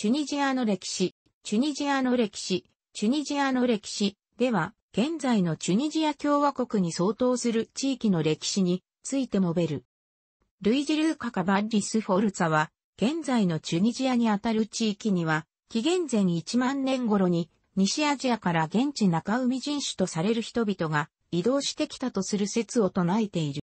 チュニジアの歴史、チュニジアの歴史、チュニジアの歴史では、現在のチュニジア共和国に相当する地域の歴史について述べる。ルイジ・ルーカ・カバッリス・フォルツァは、現在のチュニジアにあたる地域には、紀元前1万年頃に、西アジアから現地中海人種とされる人々が移動してきたとする説を唱えている。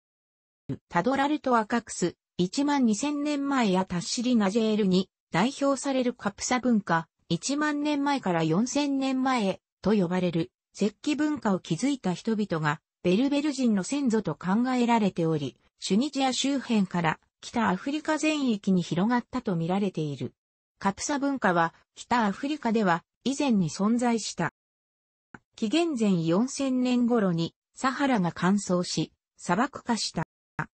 タドラルト・アカクス、1万2000年前やタッシリ・ナジェールに代表されるカプサ文化、1万年前から4000年前と呼ばれる石器文化を築いた人々がベルベル人の先祖と考えられており、シュニジア周辺から北アフリカ全域に広がったと見られている。カプサ文化は北アフリカでは以前に存在した。紀元前4000年頃にサハラが乾燥し砂漠化した。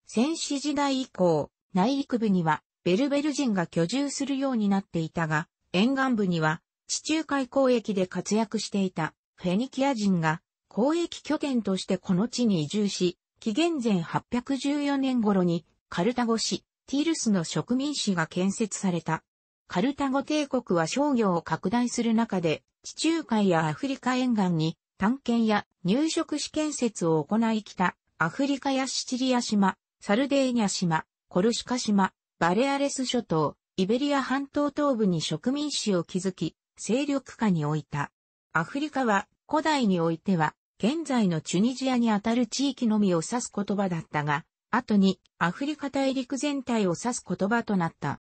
戦士時代以降、内陸部にはベルベル人が居住するようになっていたが、沿岸部には地中海交易で活躍していたフェニキア人が交易拠点としてこの地に移住し、紀元前814年頃にカルタゴ市、ティルスの植民市が建設された。カルタゴ帝国は商業を拡大する中で、地中海やアフリカ沿岸に探検や入植試建設を行い来た、アフリカやシチリア島、サルデーニャ島、コルシカ島、バレアレス諸島、イベリア半島東部に植民地を築き、勢力下に置いた。アフリカは古代においては、現在のチュニジアにあたる地域のみを指す言葉だったが、後にアフリカ大陸全体を指す言葉となった。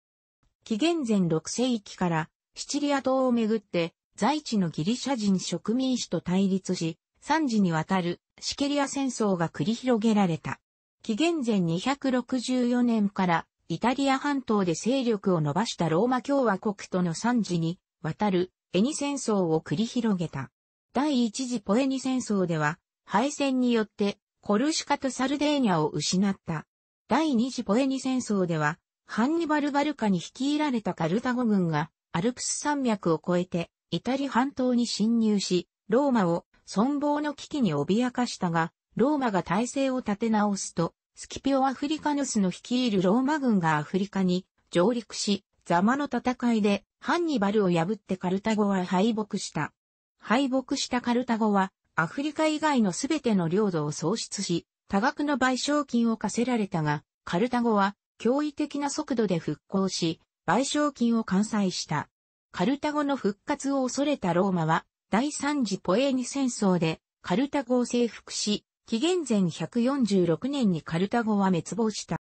紀元前6世紀からシチリア島をめぐって在地のギリシャ人植民地と対立し、三次にわたるシケリア戦争が繰り広げられた。紀元前264年からイタリア半島で勢力を伸ばしたローマ共和国との惨事に、渡る、エニ戦争を繰り広げた。第一次ポエニ戦争では、敗戦によって、コルシカとサルデーニャを失った。第二次ポエニ戦争では、ハンニバル・バルカに率いられたカルタゴ軍が、アルプス山脈を越えて、イタリ半島に侵入し、ローマを存亡の危機に脅かしたが、ローマが体制を立て直すと、スキピオ・アフリカヌスの率いるローマ軍がアフリカに上陸し、ザマの戦いでハンニバルを破ってカルタゴは敗北した。敗北したカルタゴはアフリカ以外のすべての領土を喪失し、多額の賠償金を課せられたが、カルタゴは驚異的な速度で復興し、賠償金を完済した。カルタゴの復活を恐れたローマは、第三次ポエーニ戦争でカルタゴを征服し、紀元前146年にカルタゴは滅亡した。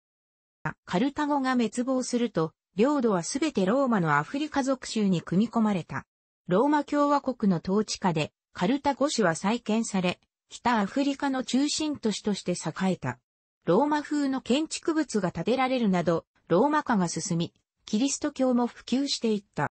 カルタゴが滅亡すると、領土はすべてローマのアフリカ属州に組み込まれた。ローマ共和国の統治下で、カルタゴ市は再建され、北アフリカの中心都市として栄えた。ローマ風の建築物が建てられるなど、ローマ化が進み、キリスト教も普及していった。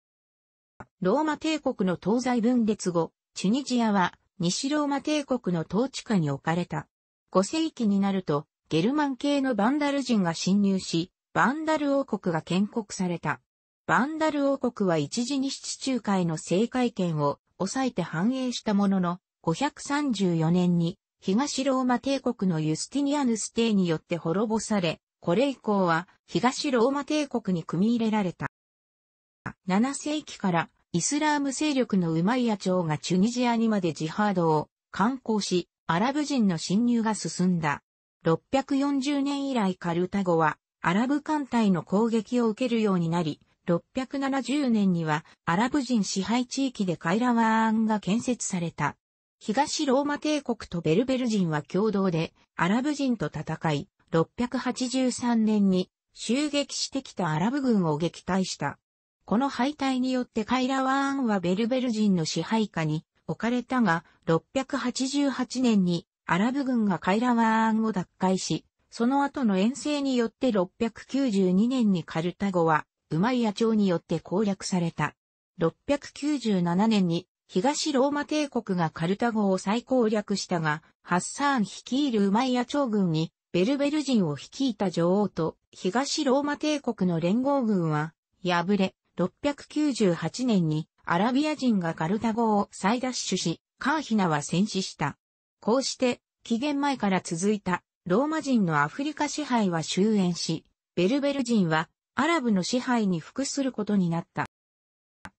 ローマ帝国の東西分裂後、チュニジアは西ローマ帝国の統治下に置かれた。5世紀になると、ゲルマン系のバンダル人が侵入し、バンダル王国が建国された。バンダル王国は一時に地中海の政界権を抑えて繁栄したものの、534年に東ローマ帝国のユスティニアヌス帝によって滅ぼされ、これ以降は東ローマ帝国に組み入れられた。7世紀からイスラーム勢力のウマイヤ朝がチュニジアにまでジハードを観光し、アラブ人の侵入が進んだ。640年以来カルタゴはアラブ艦隊の攻撃を受けるようになり、670年にはアラブ人支配地域でカイラワーンが建設された。東ローマ帝国とベルベル人は共同でアラブ人と戦い、683年に襲撃してきたアラブ軍を撃退した。この敗退によってカイラワーンはベルベル人の支配下に置かれたが、688年にアラブ軍がカイラワーンを奪回し、その後の遠征によって692年にカルタゴは、ウマイア朝によって攻略された。697年に東ローマ帝国がカルタゴを再攻略したが、ハッサーン率いるウマイア朝軍にベルベル人を率いた女王と東ローマ帝国の連合軍は敗れ、698年にアラビア人がカルタゴを再奪取し、カーヒナは戦死した。こうして、紀元前から続いたローマ人のアフリカ支配は終焉し、ベルベル人はアラブの支配に服することになった。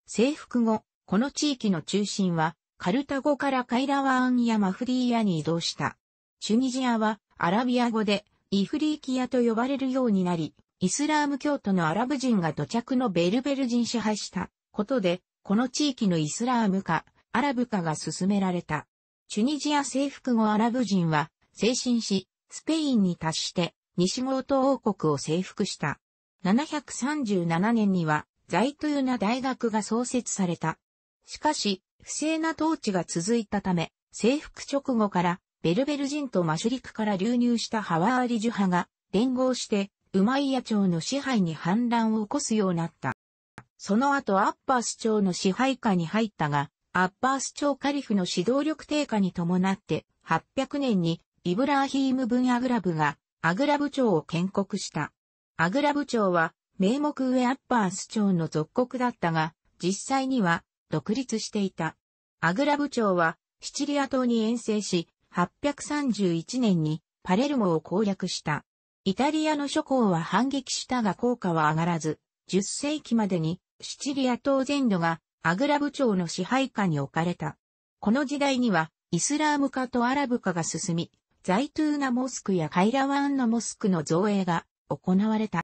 征服後、この地域の中心はカルタゴからカイラワーンやマフリーヤに移動した。チュニジアはアラビア語でイフリーキアと呼ばれるようになり、イスラーム教徒のアラブ人が土着のベルベル人支配したことで、この地域のイスラーム化、アラブ化が進められた。チュニジア征服後アラブ人は、精神し、スペインに達して、西ゴート王国を征服した。737年には、ザイトゥナ大学が創設された。しかし、不正な統治が続いたため、征服直後から、ベルベル人とマシュリクから流入したハワーリジュ派が、連合して、ウマイヤ朝の支配に反乱を起こすようになった。その後アッパース朝の支配下に入ったが、アッパース朝カリフの指導力低下に伴って、800年にイブラーヒーム・ブン・アグラブがアグラブ朝を建国した。アグラブ朝は名目上アッパース朝の属国だったが、実際には独立していた。アグラブ朝はシチリア島に遠征し、831年にパレルモを攻略した。イタリアの諸侯は反撃したが効果は上がらず、10世紀までにシチリア島全土がアグラ部長の支配下に置かれた。この時代にはイスラーム化とアラブ化が進み、ザイトゥーナモスクやカイラワンのモスクの造営が行われた。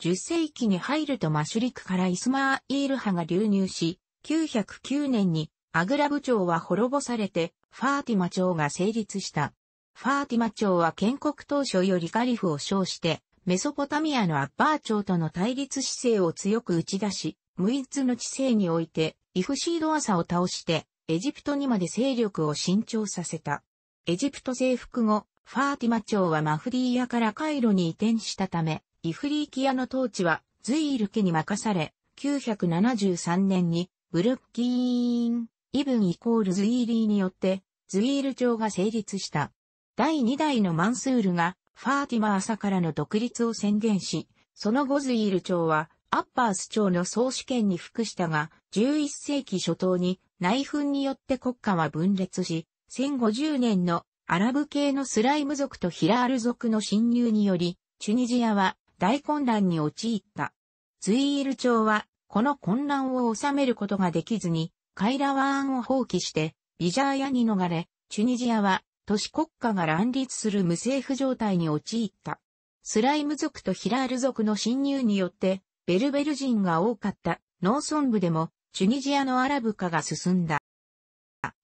10世紀に入るとマシュリクからイスマーイール派が流入し、909年にアグラ部長は滅ぼされて、ファーティマ朝が成立した。ファーティマ朝は建国当初よりカリフを称して、メソポタミアのアッバー朝との対立姿勢を強く打ち出し、ムイの知性において、イフシードアサを倒して、エジプトにまで勢力を伸長させた。エジプト征服後、ファーティマ朝はマフディーヤからカイロに移転したため、イフリーキアの統治はズイール家に任され、973年にブルッキーン、イブンイコールズイーリーによって、ズイール朝が成立した。第2代のマンスールが、ファーティマー朝からの独立を宣言し、その後ズイール朝は、アッパース朝の総主権に服したが、11世紀初頭に内紛によって国家は分裂し、1050年のアラブ系のスライム族とヒラール族の侵入により、チュニジアは大混乱に陥った。ズイール朝は、この混乱を収めることができずに、カイラワーンを放棄して、ビジャーヤに逃れ、チュニジアは都市国家が乱立する無政府状態に陥った。スライム族とヒラール族の侵入によって、ベルベル人が多かった農村部でも、チュニジアのアラブ化が進んだ。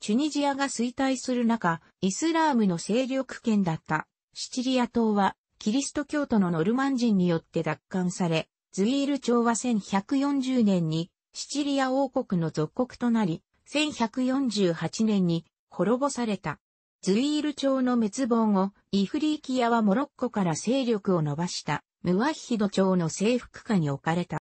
チュニジアが衰退する中、イスラームの勢力圏だったシチリア島は、キリスト教徒のノルマン人によって奪還され、ズイール朝は1140年にシチリア王国の属国となり、1148年に滅ぼされた。ズイール朝の滅亡後、イフリーキアはモロッコから勢力を伸ばしたムワッヒド朝の征服下に置かれた。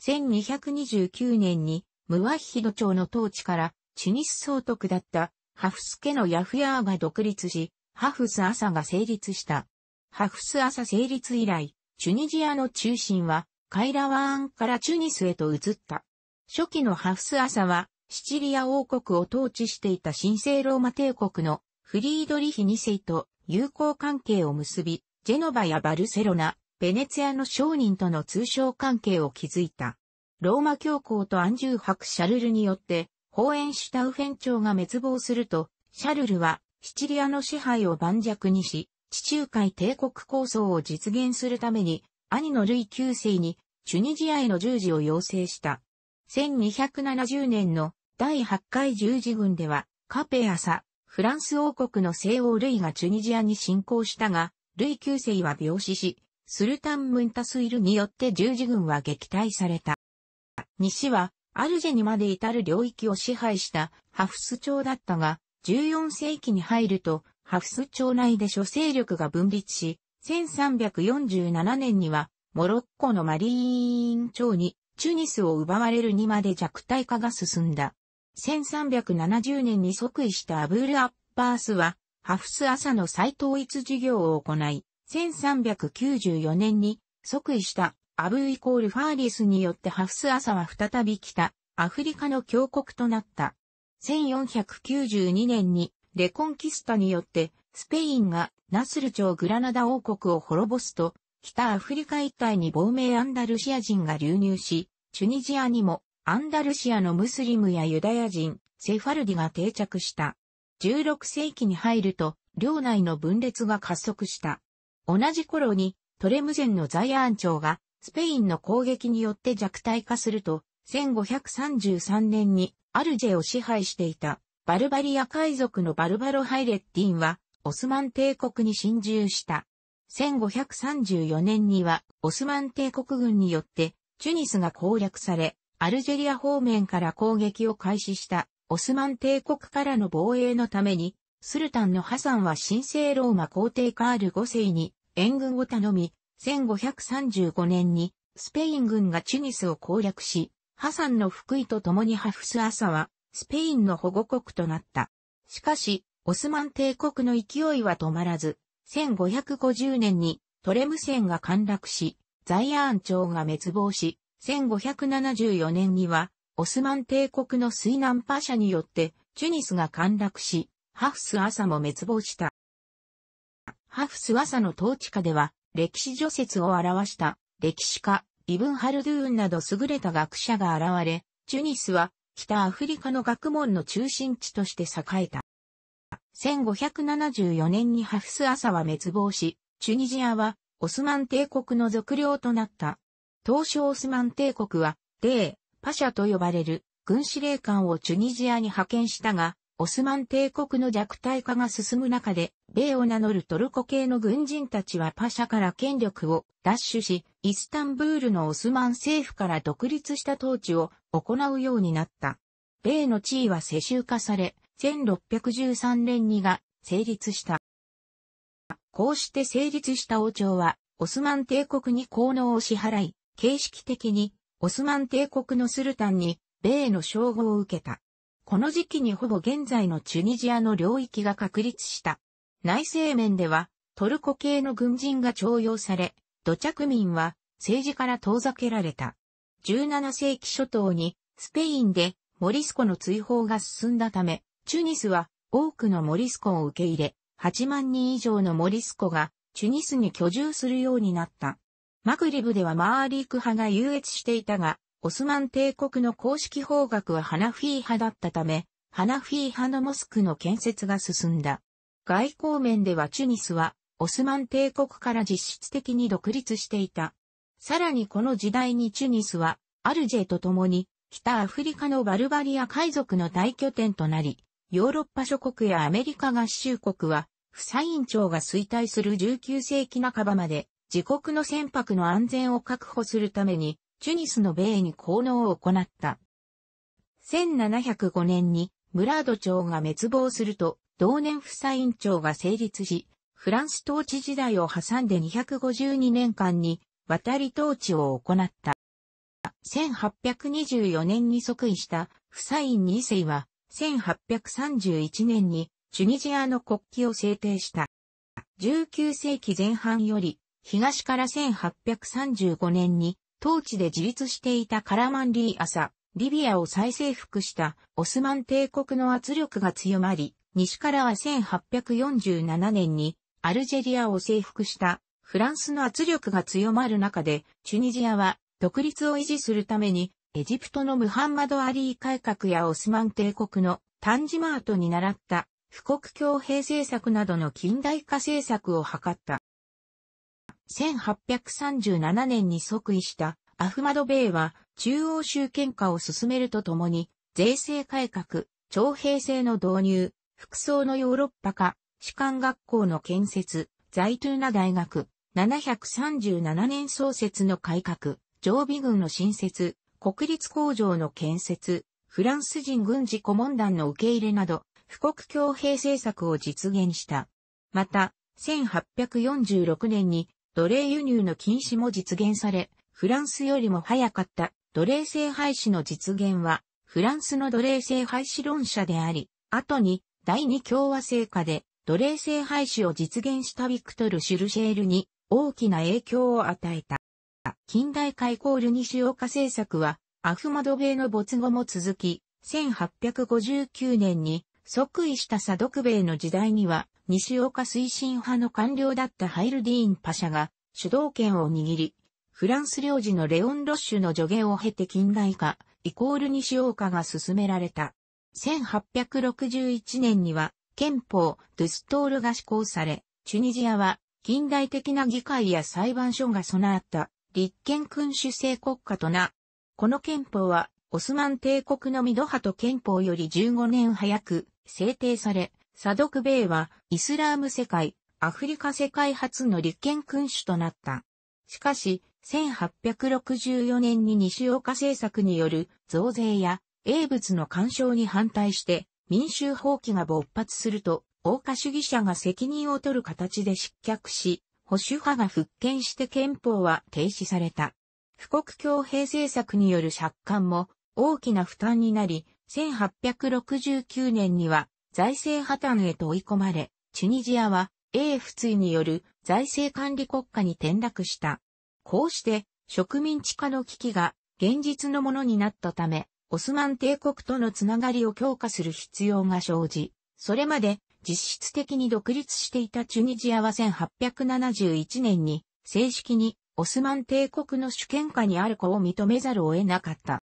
1229年にムワッヒド朝の統治からチュニス総督だったハフス家のヤフヤーが独立し、ハフス朝が成立した。ハフス朝成立以来、チュニジアの中心はカイラワーンからチュニスへと移った。初期のハフス朝はシチリア王国を統治していた神聖ローマ帝国のフリードリヒ2世と友好関係を結び、ジェノバやバルセロナ、ベネツィアの商人との通商関係を築いた。ローマ教皇とアンジュー伯シャルルによって、ホーエンシュタウフェン朝が滅亡すると、シャルルはシチリアの支配を盤石にし、地中海帝国構想を実現するために、兄のルイ9世にチュニジアへの従事を要請した。1270年の第8回十字軍では、カペアサ、フランス王国の西欧ルイがチュニジアに侵攻したが、ルイ9世は病死し、スルタン・ムンタスイルによって十字軍は撃退された。西は、アルジェにまで至る領域を支配したハフス朝だったが、14世紀に入ると、ハフス朝内で諸勢力が分立し、1347年には、モロッコのマリーン朝に、チュニスを奪われるにまで弱体化が進んだ。1370年に即位したアブール・アッパースは、ハフス朝の再統一事業を行い、1394年に即位したアブーイコールファーリスによってハフス朝は再び北、アフリカの強国となった。1492年にレコンキスタによってスペインがナスル朝グラナダ王国を滅ぼすと、北アフリカ一帯に亡命アンダルシア人が流入し、チュニジアにもアンダルシアのムスリムやユダヤ人、セファルディが定着した。16世紀に入ると、領内の分裂が加速した。同じ頃に、トレムゼンのザイアン朝が、スペインの攻撃によって弱体化すると、1533年にアルジェを支配していたバルバリア海賊のバルバロ・ハイレッティンはオスマン帝国に侵入した。1534年にはオスマン帝国軍によってチュニスが攻略され、アルジェリア方面から攻撃を開始したオスマン帝国からの防衛のために、スルタンのハサンは神聖ローマ皇帝カール5世に援軍を頼み、1535年にスペイン軍がチュニスを攻略し、ハサンの福井と共にハフス・アサはスペインの保護国となった。しかし、オスマン帝国の勢いは止まらず、1550年にトレム戦が陥落し、ザイアーン朝が滅亡し、1574年には、オスマン帝国の水難パシャによって、チュニスが陥落し、ハフス・アサも滅亡した。ハフス・アサの統治下では、歴史除雪を表した歴史家、イブン・ハルドゥーンなど優れた学者が現れ、チュニスは北アフリカの学問の中心地として栄えた。1574年にハフス・アサは滅亡し、チュニジアはオスマン帝国の属領となった。当初オスマン帝国は、米、パシャと呼ばれる軍司令官をチュニジアに派遣したが、オスマン帝国の弱体化が進む中で、米を名乗るトルコ系の軍人たちはパシャから権力を奪取し、イスタンブールのオスマン政府から独立した統治を行うようになった。米の地位は世襲化され、1613年にが成立した。こうして成立した王朝は、オスマン帝国に効能を支払い、形式的にオスマン帝国のスルタンに米の称号を受けた。この時期にほぼ現在のチュニジアの領域が確立した。内政面ではトルコ系の軍人が徴用され、土着民は政治から遠ざけられた。17世紀初頭にスペインでモリスコの追放が進んだため、チュニスは多くのモリスコを受け入れ、8万人以上のモリスコがチュニスに居住するようになった。マグリブではマーリーク派が優越していたが、オスマン帝国の公式方角はハナフィー派だったため、ハナフィー派のモスクの建設が進んだ。外交面ではチュニスは、オスマン帝国から実質的に独立していた。さらにこの時代にチュニスは、アルジェと共に、北アフリカのバルバリア海賊の大拠点となり、ヨーロッパ諸国やアメリカ合衆国は、フサイン朝が衰退する19世紀半ばまで自国の船舶の安全を確保するために、チュニスの米に効能を行った。1705年に、ムラード朝が滅亡すると、同年フサイン朝が成立し、フランス統治時代を挟んで252年間に、渡り統治を行った。1824年に即位したフサイン2世は、1831年にチュニジアの国旗を制定した。19世紀前半より東から1835年に、当地で自立していたカラマンリーアサ、リビアを再征服したオスマン帝国の圧力が強まり、西からは1847年にアルジェリアを征服したフランスの圧力が強まる中で、チュニジアは独立を維持するために、エジプトのムハンマド・アリー改革やオスマン帝国のタンジマートに倣った、富国強兵政策などの近代化政策を図った。1837年に即位したアフマドベイは中央集権化を進めるとともに、税制改革、徴兵制の導入、服装のヨーロッパ化、士官学校の建設、在イトゥーナ大学、737年創設の改革、常備軍の新設、国立工場の建設、フランス人軍事顧問団の受け入れなど、布国強兵政策を実現した。また、1846年に奴隷輸入の禁止も実現され、フランスよりも早かった奴隷制廃止の実現は、フランスの奴隷制廃止論者であり、後に第二共和制下で奴隷制廃止を実現したビクトル・シュルシェールに大きな影響を与えた。近代化イコール西岡政策は、アフマド米の没後も続き、1859年に即位したサドク米の時代には、西岡推進派の官僚だったハイルディーンパシャが主導権を握り、フランス領事のレオン・ロッシュの助言を経て近代化、イコール西岡が進められた。1861年には憲法ドゥストールが施行され、チュニジアは近代的な議会や裁判所が備わった立憲君主制国家とな。この憲法はオスマン帝国のミドハと憲法より15年早く制定され、サドクベイはイスラーム世界、アフリカ世界初の立憲君主となった。しかし、1864年に西岡政策による増税や英物の干渉に反対して民衆放棄が勃発すると、大岡主義者が責任を取る形で失脚し、保守派が復権して憲法は停止された。富国強兵政策による借款も大きな負担になり、1869年には財政破綻へと追い込まれ、チュニジアは英仏による財政管理国家に転落した。こうして植民地化の危機が現実のものになったため、オスマン帝国とのつながりを強化する必要が生じ、それまで実質的に独立していたチュニジアは1871年に正式にオスマン帝国の主権下にある子を認めざるを得なかった。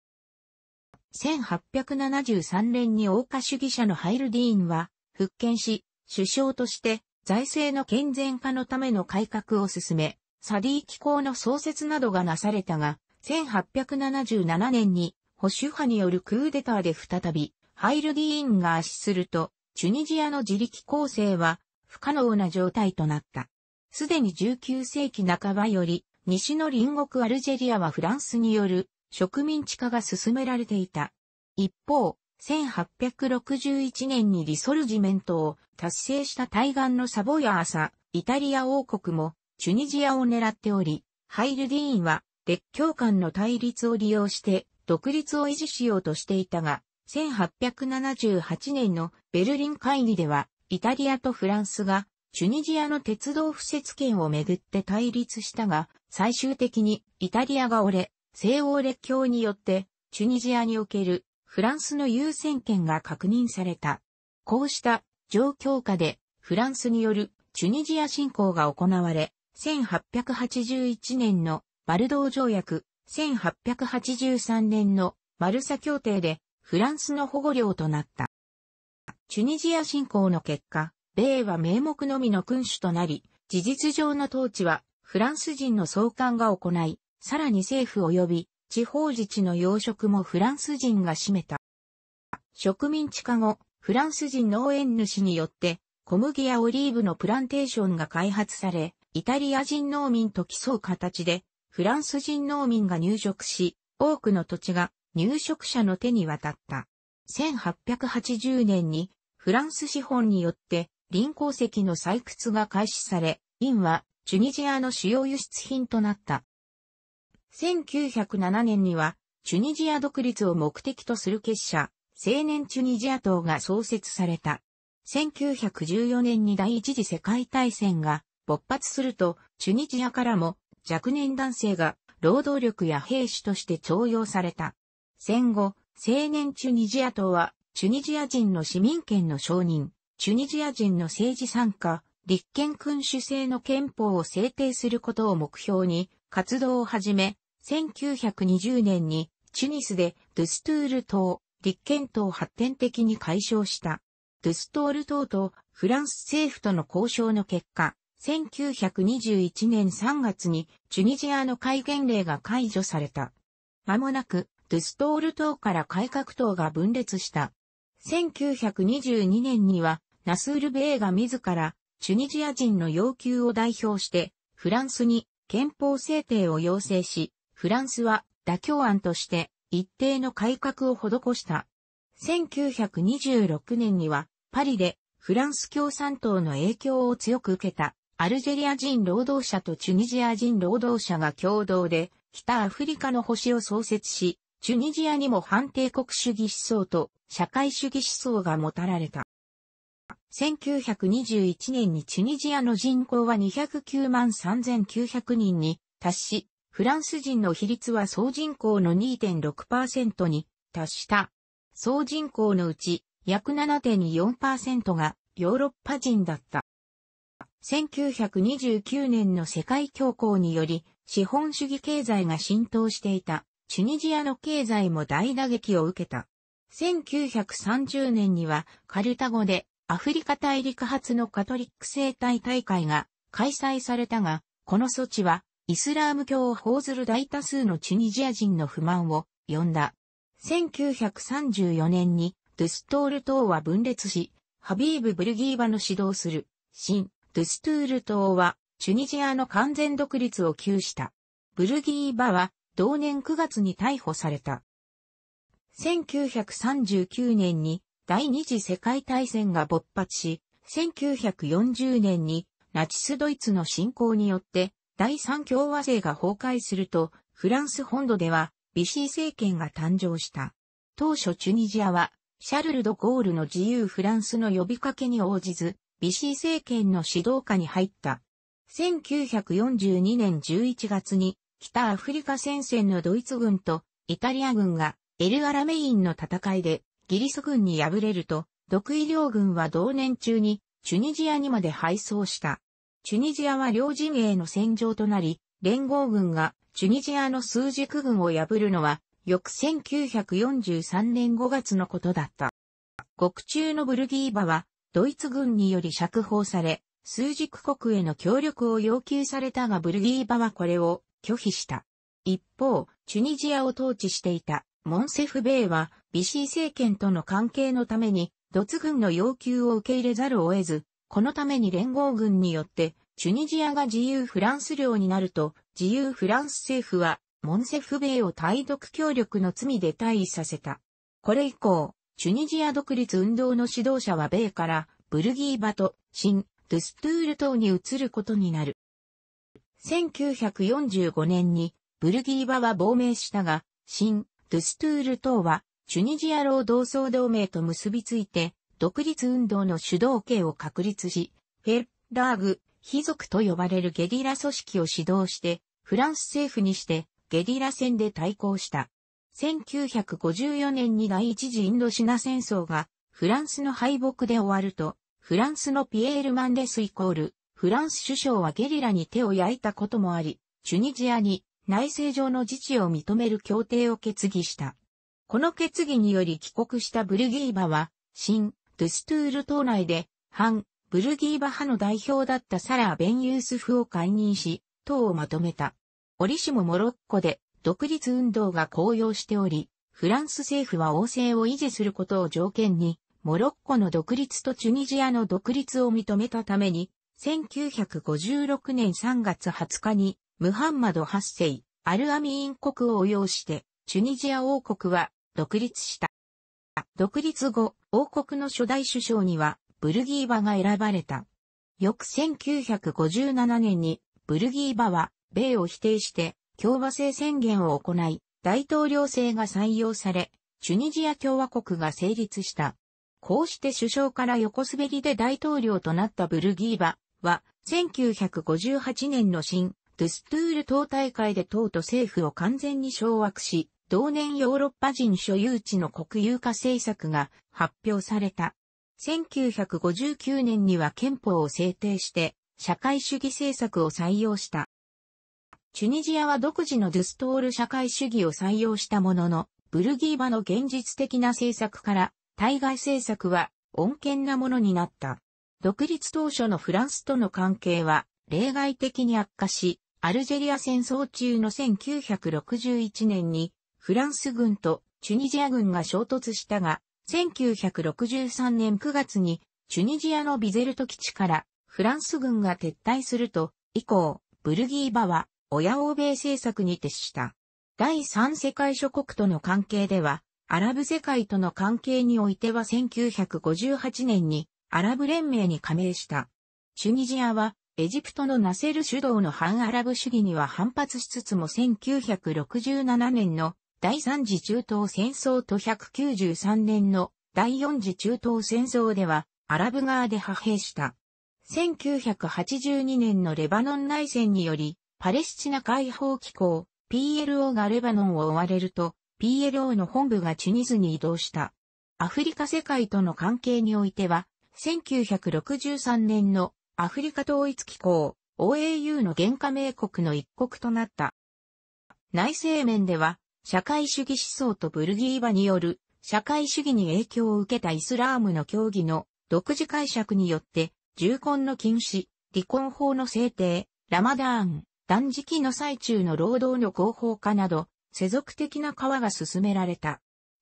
1873年に大花主義者のハイルディーンは復権し、首相として財政の健全化のための改革を進め、サディ機構の創設などがなされたが、1877年に保守派によるクーデターで再び、ハイルディーンが圧死すると、チュニジアの自力構成は不可能な状態となった。すでに19世紀半ばより、西の隣国アルジェリアはフランスによる植民地化が進められていた。一方、1861年にリソルジメントを達成した対岸のサボヤアサ、イタリア王国もチュニジアを狙っており、ハイルディーンは列強間の対立を利用して独立を維持しようとしていたが、1878年のベルリン会議では、イタリアとフランスがチュニジアの鉄道不設権をめぐって対立したが、最終的にイタリアが折れ、西欧列強によって、チュニジアにおけるフランスの優先権が確認された。こうした状況下で、フランスによるチュニジア侵攻が行われ、1881年のバルドー条約、1883年のマルサ協定でフランスの保護領となった。チュニジア侵攻の結果、米は名目のみの君主となり、事実上の統治はフランス人の総監が行い、さらに政府及び地方自治の要職もフランス人が占めた。植民地化後、フランス人農園主によって小麦やオリーブのプランテーションが開発され、イタリア人農民と競う形で、フランス人農民が入植し、多くの土地が入植者の手に渡った。1880年にフランス資本によって臨鉱石の採掘が開始され、インはチュニジアの主要輸出品となった。1907年には、チュニジア独立を目的とする結社、青年チュニジア党が創設された。1914年に第一次世界大戦が勃発すると、チュニジアからも若年男性が労働力や兵士として徴用された。戦後、青年チュニジア党は、チュニジア人の市民権の承認、チュニジア人の政治参加、立憲君主制の憲法を制定することを目標に活動を始め、1920年にチュニスでドゥストゥール島、立憲島を発展的に解消した。ドゥストール島とフランス政府との交渉の結果、1921年3月にチュニジアの戒厳令が解除された。間もなく、ドゥストール島から改革党が分裂した。1922年には、ナスール・ベーが自ら、チュニジア人の要求を代表して、フランスに憲法制定を要請し、フランスは妥協案として一定の改革を施した。1926年にはパリでフランス共産党の影響を強く受けたアルジェリア人労働者とチュニジア人労働者が共同で北アフリカの星を創設し、チュニジアにも反帝国主義思想と社会主義思想がもたられた。1921年にチュニジアの人口は209万3900人に達し、フランス人の比率は総人口の2.6%に達した。総人口のうち約7.4%がヨーロッパ人だった。1929年の世界恐慌により資本主義経済が浸透していたチュニジアの経済も大打撃を受けた。1930年にはカルタゴでアフリカ大陸発のカトリック生態大会が開催されたが、この措置はイスラーム教を報ずる大多数のチュニジア人の不満を呼んだ。1934年にドゥストール党は分裂し、ハビーブ・ブルギーバの指導する、新、ドゥストール党は、チュニジアの完全独立を求した。ブルギーバは、同年9月に逮捕された。1939年に、第二次世界大戦が勃発し、1940年に、ナチスドイツの侵攻によって、第三共和制が崩壊すると、フランス本土では、ビシー政権が誕生した。当初チュニジアは、シャルル・ド・ゴールの自由フランスの呼びかけに応じず、ビシー政権の指導下に入った。1942年11月に、北アフリカ戦線のドイツ軍とイタリア軍がエル・アラメインの戦いでギリス軍に敗れると、独医療軍は同年中にチュニジアにまで敗走した。チュニジアは両陣営の戦場となり、連合軍がチュニジアの枢軸軍を破るのは、翌1943年5月のことだった。獄中のブルギーバは、ドイツ軍により釈放され、枢軸国への協力を要求されたがブルギーバはこれを拒否した。一方、チュニジアを統治していたモンセフベイはビシー政権との関係のためにドツ軍の要求を受け入れざるを得ず、このために連合軍によって、チュニジアが自由フランス領になると、自由フランス政府は、モンセフ米を対独協力の罪で退位させた。これ以降、チュニジア独立運動の指導者は米から、ブルギーバと、新、ドゥストゥール島に移ることになる。1945年に、ブルギーバは亡命したが、新、ドゥストゥール島は、チュニジア労働総同盟と結びついて、独立運動の主導権を確立し、フェッラーグ、非族と呼ばれるゲリラ組織を指導して、フランス政府にしてゲリラ戦で対抗した。1954年に第一次インドシナ戦争がフランスの敗北で終わると、フランスのピエール・マンデスイコール、フランス首相はゲリラに手を焼いたこともあり、チュニジアに内政上の自治を認める協定を決議した。この決議により帰国したブルギーバは、新ドゥストゥール島内で、反、ブルギーバ派の代表だったサラー・ベン・ユースフを解任し、党をまとめた。折しもモロッコで、独立運動が高揚しており、フランス政府は王政を維持することを条件に、モロッコの独立とチュニジアの独立を認めたために、1956年3月20日に、ムハンマド8世、アルアミーン国を応用して、チュニジア王国は独立した。独立後、王国の初代首相には、ブルギーバが選ばれた。翌1957年に、ブルギーバは、米を否定して、共和制宣言を行い、大統領制が採用され、チュニジア共和国が成立した。こうして首相から横滑りで大統領となったブルギーバは、1958年の新、ドゥストゥール党大会で党と政府を完全に掌握し、同年ヨーロッパ人所有地の国有化政策が発表された。1959年には憲法を制定して社会主義政策を採用した。チュニジアは独自のドゥストール社会主義を採用したものの、ブルギーバの現実的な政策から対外政策は穏健なものになった。独立当初のフランスとの関係は例外的に悪化し、アルジェリア戦争中の1961年にフランス軍とチュニジア軍が衝突したが、1963年9月にチュニジアのビゼルト基地からフランス軍が撤退すると、以降、ブルギーバは親欧米政策に徹した。第三世界諸国との関係では、アラブ世界との関係においては1958年にアラブ連盟に加盟した。チュニジアはエジプトのナセル主導の反アラブ主義には反発しつつも1967年の第3次中東戦争と193年の第4次中東戦争ではアラブ側で派兵した。1982年のレバノン内戦により、パレスチナ解放機構 PLO がレバノンを追われると、PLO の本部がチュニズに移動した。アフリカ世界との関係においては、1963年のアフリカ統一機構 OAU の原加盟国の一国となった。内政面では、社会主義思想とブルギーバによる社会主義に影響を受けたイスラームの教義の独自解釈によって、重婚の禁止、離婚法の制定、ラマダーン、断食の最中の労働の合法化など、世俗的な川が進められた。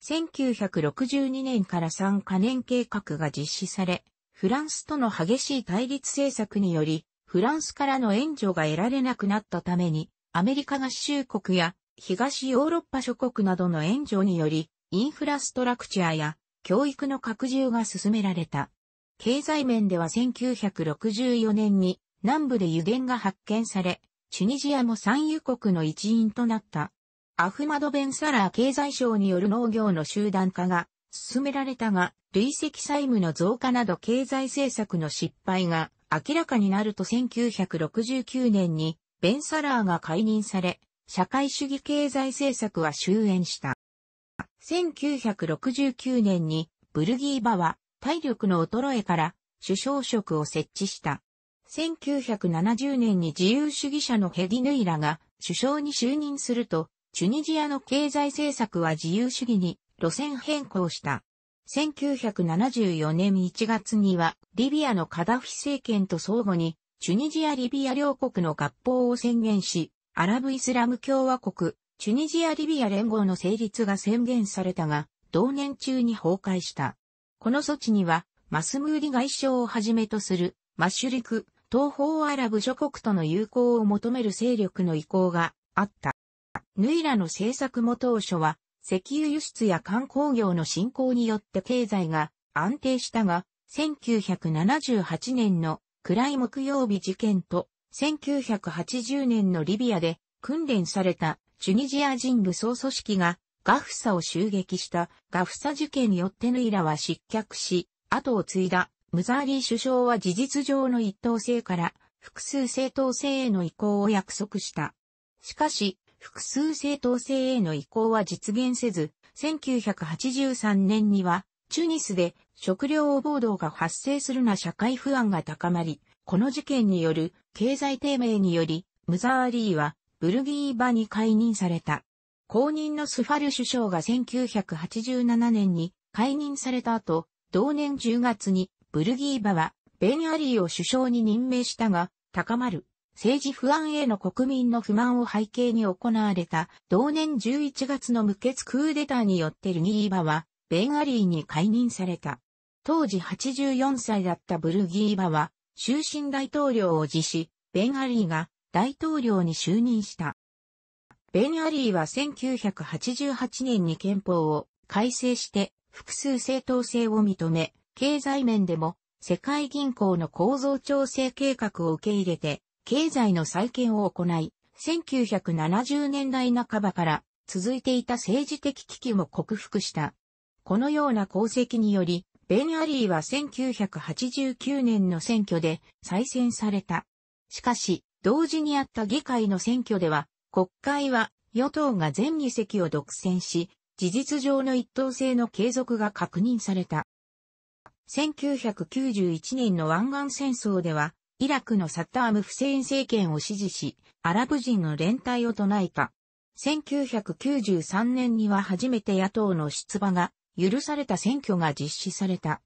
1962年から3カ年計画が実施され、フランスとの激しい対立政策により、フランスからの援助が得られなくなったために、アメリカ合衆国や東ヨーロッパ諸国などの援助により、インフラストラクチャーや教育の拡充が進められた。経済面では1964年に南部で油田が発見され、チュニジアも産油国の一員となった。アフマド・ベンサラー経済省による農業の集団化が進められたが、累積債務の増加など経済政策の失敗が明らかになると1969年にベンサラーが解任され、社会主義経済政策は終焉した。1969年にブルギーバは体力の衰えから首相職を設置した。1970年に自由主義者のヘディヌイラが首相に就任すると、チュニジアの経済政策は自由主義に路線変更した。1974年1月にはリビアのカダフィ政権と相互にチュニジア・リビア両国の合法を宣言し、アラブイスラム共和国、チュニジア・リビア連合の成立が宣言されたが、同年中に崩壊した。この措置には、マスムーリ外相をはじめとする、マッシュリク、東方アラブ諸国との友好を求める勢力の意向があった。ヌイラの政策も当初は、石油輸出や観光業の振興によって経済が安定したが、1978年の暗い木曜日事件と1980年のリビアで訓練されたチュニジア人武装組織がガフサを襲撃したガフサ事件によってヌイラは失脚し、後を継いだムザーリー首相は事実上の一党制から複数政党制への移行を約束した。しかし、複数政党制への移行は実現せず、1983年にはチュニスで食糧暴動が発生するな社会不安が高まり、この事件による経済低迷により、ムザーリーはブルギーバに解任された。後任のスファル首相が1987年に解任された後、同年10月にブルギーバはベンアリーを首相に任命したが、高まる政治不安への国民の不満を背景に行われた同年11月の無血クーデターによってルギーバはベンアリーに解任された。当時84歳だったブルギーバは終身大統領を辞し、ベン・アリーが大統領に就任した。ベン・アリーは1988年に憲法を改正して複数正当性を認め、経済面でも世界銀行の構造調整計画を受け入れて、経済の再建を行い、1970年代半ばから続いていた政治的危機も克服した。このような功績により、ベン・アリーは1989年の選挙で再選された。しかし、同時にあった議会の選挙では、国会は与党が全議席を独占し、事実上の一党制の継続が確認された。1991年の湾岸戦争では、イラクのサッターム・フセイン政権を支持し、アラブ人の連帯を唱えた。1993年には初めて野党の出馬が許された選挙が実施された。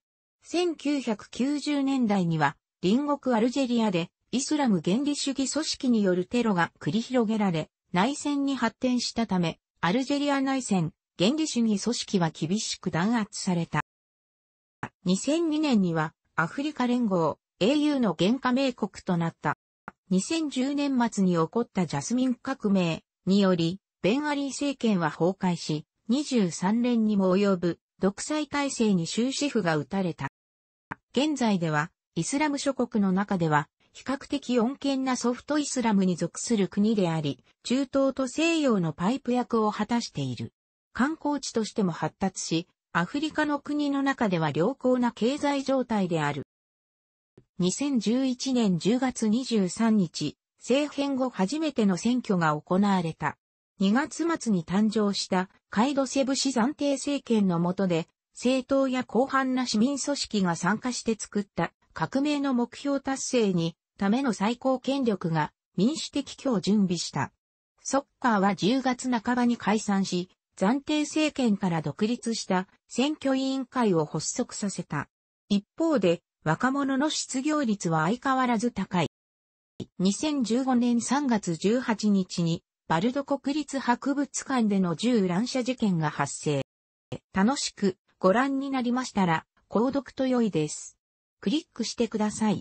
1990年代には、隣国アルジェリアで、イスラム原理主義組織によるテロが繰り広げられ、内戦に発展したため、アルジェリア内戦、原理主義組織は厳しく弾圧された。2002年には、アフリカ連合、au の原価盟国となった。2010年末に起こったジャスミン革命により、ベンアリー政権は崩壊し、23年にも及ぶ独裁体制に終止符が打たれた。現在では、イスラム諸国の中では、比較的穏健なソフトイスラムに属する国であり、中東と西洋のパイプ役を果たしている。観光地としても発達し、アフリカの国の中では良好な経済状態である。2011年10月23日、政変後初めての選挙が行われた。2月末に誕生したカイドセブシ暫定政権の下で、政党や広範な市民組織が参加して作った革命の目標達成にための最高権力が民主的今を準備した。ソッカーは10月半ばに解散し、暫定政権から独立した選挙委員会を発足させた。一方で、若者の失業率は相変わらず高い。2015年3月18日にバルド国立博物館での銃乱射事件が発生。楽しくご覧になりましたら、購読と良いです。クリックしてください。